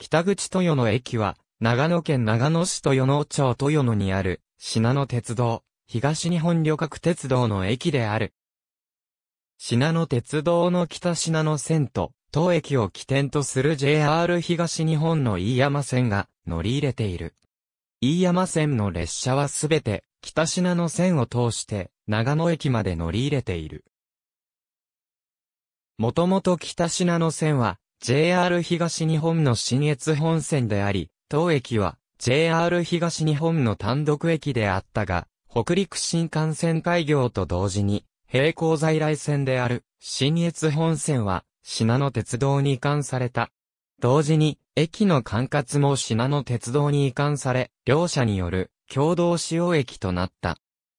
北口豊野駅は、長野県長野市豊野町豊野にある、品野鉄道、東日本旅客鉄道の駅である。品野鉄道の北品野線と、当駅を起点とする JR 東日本の飯山線が乗り入れている。飯山線の列車はすべて北品野線を通して長野駅まで乗り入れている。もともと北品野線は JR 東日本の新越本線であり、当駅は JR 東日本の単独駅であったが、北陸新幹線開業と同時に、並行在来線である新越本線は、品野鉄道に移管された。同時に、駅の管轄も品野鉄道に移管され、両者による共同使用駅となった。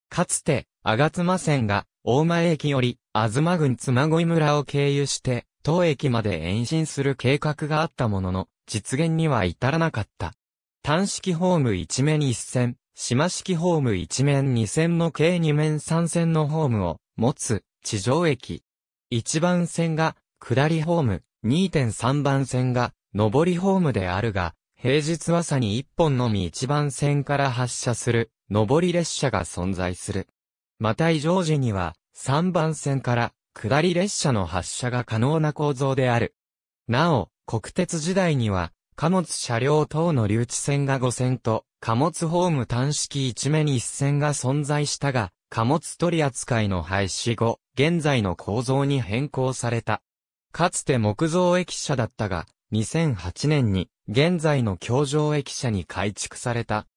かつて、吾妻線が、大前駅より、吾妻郡妻恋村を経由して、当駅まで延伸する計画があったものの、実現には至らなかった。単式ホーム一面一線、島式ホーム一面二線の計二面三線のホームを持つ地上駅。一番線が下りホーム、2.3番線が上りホームであるが、平日朝に一本のみ一番線から発車する上り列車が存在する。また異常時には3番線から下り列車の発車が可能な構造である。なお、国鉄時代には、貨物車両等の留置線が5線と、貨物ホーム端式1目に1線が存在したが、貨物取扱いの廃止後、現在の構造に変更された。かつて木造駅舎だったが、2008年に現在の橋上駅舎に改築された。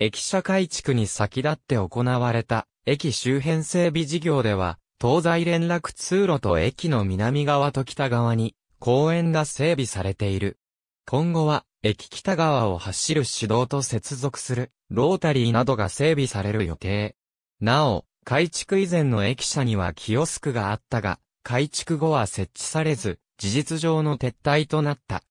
駅舎改築に先立って行われた駅周辺整備事業では、東西連絡通路と駅の南側と北側に公園が整備されている。今後は駅北側を走る市道と接続するロータリーなどが整備される予定。なお、改築以前の駅舎にはキオスクがあったが、改築後は設置されず、事実上の撤退となった。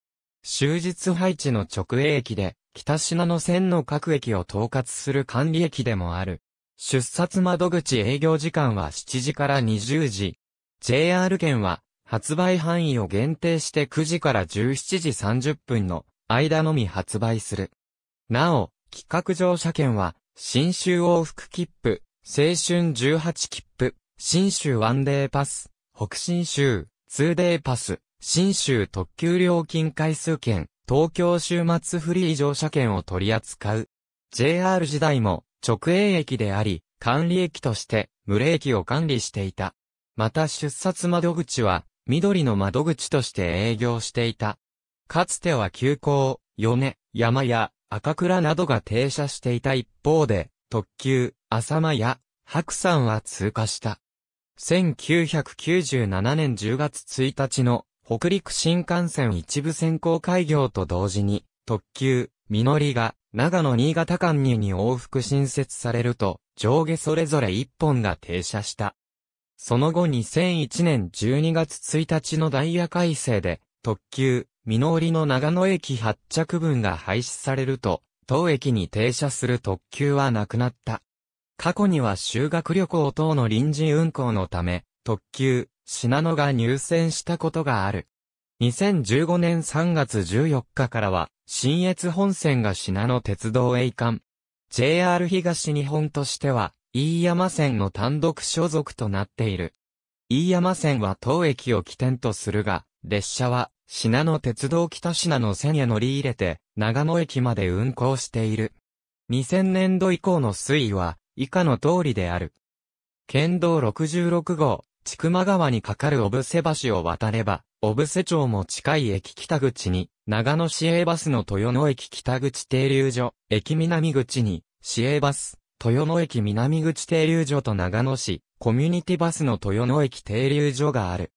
終日配置の直営駅で、北品の線の各駅を統括する管理駅でもある。出札窓口営業時間は7時から20時。JR 券は発売範囲を限定して9時から17時30分の間のみ発売する。なお、企画乗車券は、新州往復切符、青春18切符、新州ワンデーパス、北新州、ツーデーパス、新州特急料金回数券、東京週末フリー乗車券を取り扱う。JR 時代も、直営駅であり、管理駅として、無礼駅を管理していた。また出札窓口は、緑の窓口として営業していた。かつては急行、米、山や、赤倉などが停車していた一方で、特急、浅間や、白山は通過した。1997年10月1日の北陸新幹線一部先行開業と同時に、特急、みのりが長野新潟間にに往復新設されると、上下それぞれ1本が停車した。その後2001年12月1日のダイヤ改正で、特急、美のりの長野駅発着分が廃止されると、当駅に停車する特急はなくなった。過去には修学旅行等の臨時運行のため、特急、品野が入線したことがある。2015年3月14日からは、新越本線が品野鉄道へ移管。JR 東日本としては、飯山線の単独所属となっている。飯山線は当駅を起点とするが、列車は、品野鉄道北品野線へ乗り入れて、長野駅まで運行している。2000年度以降の推移は、以下の通りである。県道66号、千曲川に架かる小布施橋を渡れば、小布施町も近い駅北口に、長野市営バスの豊野駅北口停留所、駅南口に、市営バス、豊野駅南口停留所と長野市、コミュニティバスの豊野駅停留所がある。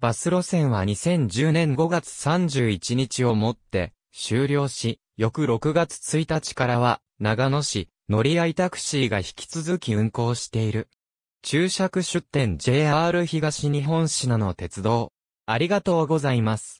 バス路線は2010年5月31日をもって、終了し、翌6月1日からは、長野市、乗り合いタクシーが引き続き運行している。注釈出店 JR 東日本市なの鉄道。ありがとうございます。